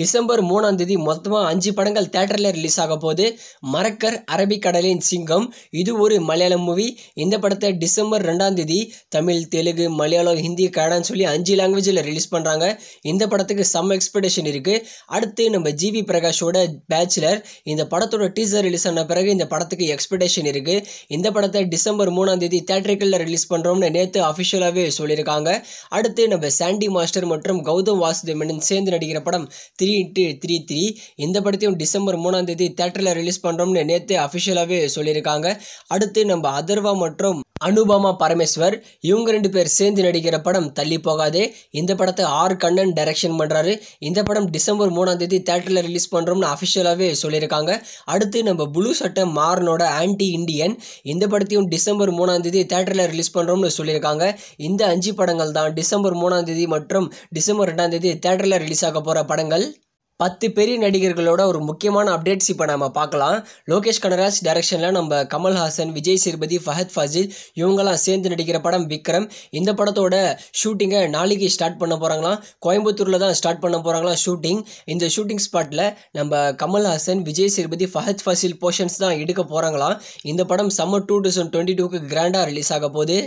December மூணாம் தேதி மொத்தமாக அஞ்சு படங்கள் தேட்டரில் ரிலீஸ் ஆக போது மரக்கர் அரபிக்கடலின் சிங்கம் இது ஒரு மலையாளம் மூவி இந்த படத்தை டிசம்பர் ரெண்டாம் தேதி தமிழ் தெலுங்கு மலையாளம் ஹிந்தி கடான்னு சொல்லி அஞ்சு லாங்குவேஜில் ரிலீஸ் பண்ணுறாங்க இந்த படத்துக்கு சம் எக்ஸ்பெக்டேஷன் இருக்குது அடுத்து நம்ம ஜிவி பிரகாஷோட பேச்சுலர் இந்த படத்தோட டீசர் ரிலீஸ் ஆன பிறகு இந்த படத்துக்கு எக்ஸ்பெக்டேஷன் இருக்குது இந்த படத்தை டிசம்பர் மூணாம் தேதி தேட்டரிக்கலில் ரிலீஸ் பண்ணுறோம்னு நேற்று அஃபிஷியலாகவே சொல்லியிருக்காங்க அடுத்து நம்ம சாண்டி மாஸ்டர் மற்றும் கௌதம் வாசுதேவன் சேர்ந்து நடிக்கிற படம் திரு த்ரீ இன்ட்டு த்ரீ த்ரீ இந்த படத்தையும் டிசம்பர் மூணாம் தேதி தேட்டரில் ரிலீஸ் பண்ணுறோம்னு நேற்று அஃபிஷியலாகவே சொல்லியிருக்காங்க அடுத்து நம்ம அதர்வா மற்றும் அனுபமா பரமேஸ்வர் இவங்க ரெண்டு பேர் சேர்ந்து நடிக்கிற படம் தள்ளி போகாதே இந்த படத்தை ஆர் கண்ணன் டைரக்ஷன் பண்ணுறாரு இந்த படம் டிசம்பர் மூணாம் தேதி தேட்டரில் ரிலீஸ் பண்ணுறோம்னு அஃபிஷியலாகவே சொல்லியிருக்காங்க அடுத்து நம்ம புளு சட்டை மாறனோட ஆன்டி இண்டியன் இந்த படத்தையும் டிசம்பர் மூணாம் தேதி தேட்டரில் ரிலீஸ் பண்ணுறோம்னு சொல்லியிருக்காங்க இந்த அஞ்சு படங்கள் தான் டிசம்பர் மூணாம் தேதி மற்றும் டிசம்பர் ரெண்டாம் தேதி தேட்டரில் ரிலீஸ் ஆக போகிற படங்கள் பத்து பெரிய நடிகர்களோட ஒரு முக்கியமான அப்டேட்ஸ் இப்போ நம்ம பார்க்கலாம் லோகேஷ் கனராஜ் டைரக்ஷனில் நம்ம கமல்ஹாசன் விஜய் சேதுபதி ஃபஹத் ஃபாசில் இவங்கெல்லாம் சேர்ந்து நடிக்கிற படம் விக்ரம் இந்த படத்தோட ஷூட்டிங்கை நாளைக்கு ஸ்டார்ட் பண்ண போகிறாங்களாம் கோயம்புத்தூரில் தான் ஸ்டார்ட் பண்ண போகிறாங்களாம் ஷூட்டிங் இந்த ஷூட்டிங் ஸ்பாட்டில் நம்ம கமல்ஹாசன் விஜய் சேதுபதி ஃபஹத் ஃபாசில் போர்ஷன்ஸ் தான் எடுக்க போகிறாங்களாம் இந்த படம் சம்மர் டூ தௌசண்ட் டுவெண்ட்டி டூக்கு கிராண்டாக ரிலீஸ் ஆக போகுது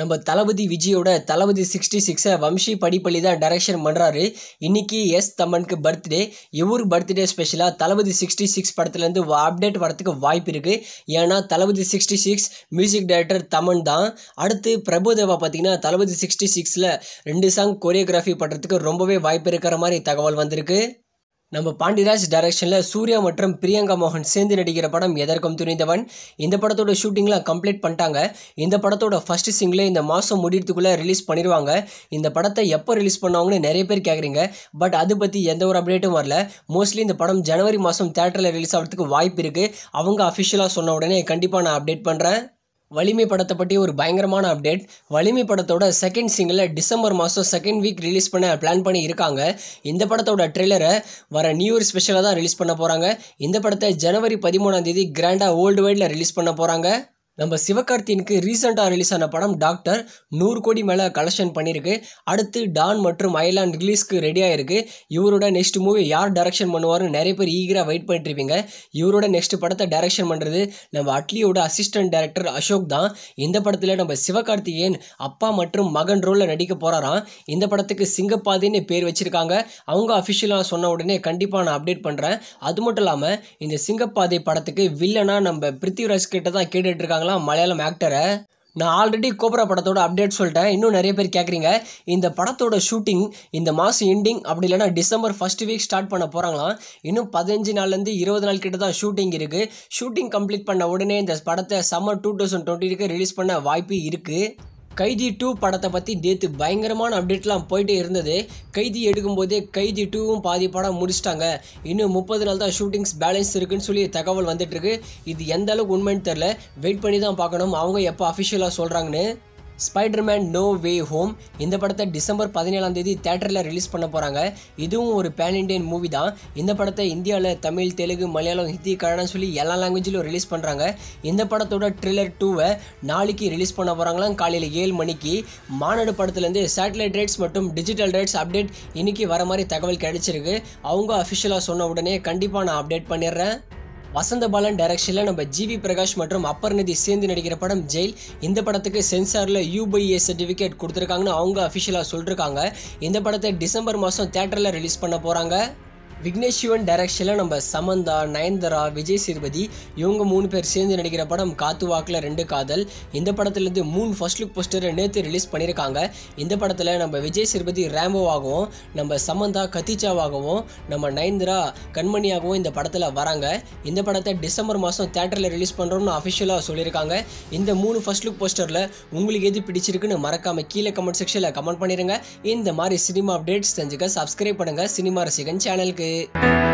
நம்ம தளபதி விஜயோட தளபதி சிக்ஸ்டி சிக்ஸை வம்சி படிப்பள்ளி தான் டைரக்ஷன் பண்ணுறாரு இன்றைக்கி எஸ் தமனுக்கு பர்த்டே எவ்வூர் பர்த்டே ஸ்பெஷலாக தளபதி சிக்ஸ்டி சிக்ஸ் படத்துலேருந்து அப்டேட் வரத்துக்கு வாய்ப்பு இருக்குது ஏன்னா Thalapathy sixty six music director Thaman தான் அடுத்து பிரபுதேவா பார்த்திங்கன்னா தளபதி சிக்ஸ்டி சிக்ஸில் ரெண்டு சாங் கொரியோகிராஃபி பண்ணுறதுக்கு ரொம்பவே வாய்ப்பு இருக்கிற மாதிரி தகவல் வந்திருக்கு நம்ம பாண்டிராஜ் டைரக்ஷனில் சூர்யா மற்றும் பிரியங்கா மோகன் சேர்ந்து நடிக்கிற படம் எதற்கும் துணிந்தவன் இந்த படத்தோட ஷூட்டிங்லாம் கம்ப்ளீட் பண்ணிட்டாங்க இந்த படத்தோட ஃபர்ஸ்ட் சிங்கிளே இந்த மாதம் முடியறதுக்குள்ளே ரிலீஸ் பண்ணிடுவாங்க இந்த படத்தை எப்போ ரிலீஸ் பண்ணுவாங்கன்னு நிறைய பேர் கேட்குறீங்க பட் அது பற்றி எந்த ஒரு அப்டேட்டும் வரல மோஸ்ட்லி இந்த படம் ஜனவரி மாதம் தேட்டரில் ரிலீஸ் ஆகிறதுக்கு வாய்ப்பு இருக்குது அவங்க அஃபிஷியலாக சொன்ன உடனே கண்டிப்பாக நான் அப்டேட் பண்ணுறேன் வலிமை படத்தை பற்றி ஒரு பயங்கரமான அப்டேட் வலிமை படத்தோட செகண்ட் சிங்கில் டிசம்பர் மாதம் செகண்ட் வீக் ரிலீஸ் பண்ண பிளான் பண்ணி இருக்காங்க இந்த படத்தோட ட்ரெய்லரை வர நியூ இயர் ஸ்பெஷலாக தான் ரிலீஸ் பண்ண போகிறாங்க இந்த படத்தை ஜனவரி பதிமூணாம் தேதி கிராண்டாக வேர்ல்டு வைடில் ரிலீஸ் பண்ண போகிறாங்க நம்ம சிவகார்த்தியனுக்கு ரீசெண்டாக ரிலீஸ் ஆன படம் டாக்டர் நூறு கோடி மேலே கலெக்ஷன் பண்ணியிருக்கு அடுத்து டான் மற்றும் ஐலான் ரிலீஸ்க்கு ரெடியாக இருக்குது இவரோட நெக்ஸ்ட் மூவி யார் டைரக்ஷன் பண்ணுவார்னு நிறைய பேர் ஈகராக வெயிட் பண்ணிட்டுருப்பீங்க இவரோட நெக்ஸ்ட் படத்தை டைரக்ஷன் பண்ணுறது நம்ம அட்லியோட அசிஸ்டன்ட் டைரக்டர் அசோக் தான் இந்த படத்தில் நம்ம சிவகார்த்திகேயன் அப்பா மற்றும் மகன் ரோலில் நடிக்க போகிறாராம் இந்த படத்துக்கு சிங்கப்பாதின்னு பேர் வச்சுருக்காங்க அவங்க அஃபிஷியலாக சொன்ன உடனே கண்டிப்பாக நான் அப்டேட் பண்ணுறேன் அது மட்டும் இல்லாமல் இந்த சிங்கப்பாதை படத்துக்கு வில்லனாக நம்ம பிருத்திவிராஜ் கிட்ட தான் கேட்டுட்ருக்காங்க பண்ணியிருக்காங்களாம் மலையாளம் ஆக்டரை நான் ஆல்ரெடி கோப்ரா படத்தோட அப்டேட் சொல்லிட்டேன் இன்னும் நிறைய பேர் கேட்குறீங்க இந்த படத்தோட ஷூட்டிங் இந்த மாதம் எண்டிங் அப்படி இல்லைன்னா டிசம்பர் ஃபஸ்ட் வீக் ஸ்டார்ட் பண்ண போகிறாங்களாம் இன்னும் பதினஞ்சு நாள்லேருந்து இருபது நாள் கிட்ட தான் ஷூட்டிங் இருக்குது ஷூட்டிங் கம்ப்ளீட் பண்ண உடனே இந்த படத்தை சம்மர் டூ தௌசண்ட் டுவெண்ட்டிக்கு ரிலீஸ் பண்ண வாய்ப்பு இருக்குது கைதி டூ படத்தை பற்றி நேற்று பயங்கரமான அப்டேட்லாம் போயிட்டே இருந்தது கைதி எடுக்கும்போதே கைதி டூவும் பாதி படம் முடிச்சிட்டாங்க இன்னும் முப்பது நாள் தான் ஷூட்டிங்ஸ் பேலன்ஸ் இருக்குன்னு சொல்லி தகவல் வந்துட்டுருக்கு இது எந்த அளவுக்கு உண்மைன்னு தெரில வெயிட் பண்ணி தான் பார்க்கணும் அவங்க எப்போ அஃபிஷியலாக சொல்கிறாங்கன்னு ஸ்பைடர்மேன் நோ வே ஹோம் இந்த படத்தை டிசம்பர் பதினேழாம் தேதி தேட்டரில் ரிலீஸ் பண்ண போகிறாங்க இதுவும் ஒரு பேன் இண்டியன் மூவி தான் இந்த படத்தை இந்தியாவில் தமிழ் தெலுங்கு மலையாளம் ஹிந்தி கன்னடம் சொல்லி எல்லா லாங்குவேஜிலும் ரிலீஸ் பண்ணுறாங்க இந்த படத்தோட ட்ரில்லர் டூவை நாளைக்கு ரிலீஸ் பண்ண போகிறாங்களாம் காலையில் ஏழு மணிக்கு மாநாடு படத்துலேருந்து சேட்டலைட் ரேட்ஸ் மற்றும் டிஜிட்டல் ரேட்ஸ் அப்டேட் இன்றைக்கி வர மாதிரி தகவல் கிடைச்சிருக்கு அவங்க அஃபிஷியலாக சொன்ன உடனே கண்டிப்பாக நான் அப்டேட் பண்ணிடுறேன் வசந்த பாலன் டைரக்ஷனில் நம்ம ஜிவி பிரகாஷ் மற்றும் அப்பர் நிதி சேர்ந்து நடிக்கிற படம் ஜெயில் இந்த படத்துக்கு சென்சாரில் யூபிஏ சர்டிஃபிகேட் கொடுத்துருக்காங்கன்னு அவங்க அஃபிஷியலாக சொல்லியிருக்காங்க இந்த படத்தை டிசம்பர் மாதம் தேட்டரில் ரிலீஸ் பண்ண போகிறாங்க விக்னேஷ் சிவன் டைரக்ஷனில் நம்ம சமந்தா நயன்தரா விஜய் சேதுபதி இவங்க மூணு பேர் சேர்ந்து நடிக்கிற படம் காத்து வாக்கில் ரெண்டு காதல் இந்த படத்துலேருந்து மூணு ஃபர்ஸ்ட் லுக் போஸ்டர் நேற்று ரிலீஸ் பண்ணியிருக்காங்க இந்த படத்தில் நம்ம விஜய் சேதுபதி ரேம்போவாகவும் நம்ம சமந்தா கத்திச்சாவாகவும் நம்ம நயன்தரா கண்மணியாகவும் இந்த படத்தில் வராங்க இந்த படத்தை டிசம்பர் மாதம் தேட்டரில் ரிலீஸ் பண்ணுறோம்னு அஃபிஷியலாக சொல்லியிருக்காங்க இந்த மூணு ஃபர்ஸ்ட் லுக் போஸ்டரில் உங்களுக்கு எது பிடிச்சிருக்குன்னு மறக்காமல் கீழே கமெண்ட் செக்ஷனில் கமெண்ட் பண்ணிடுங்க இந்த மாதிரி சினிமா அப்டேட்ஸ் தெரிஞ்சுக்க சப்ஸ்கிரைப் பண்ணுங்கள் சினிமா ரசிகன் சேனலுக்கு it.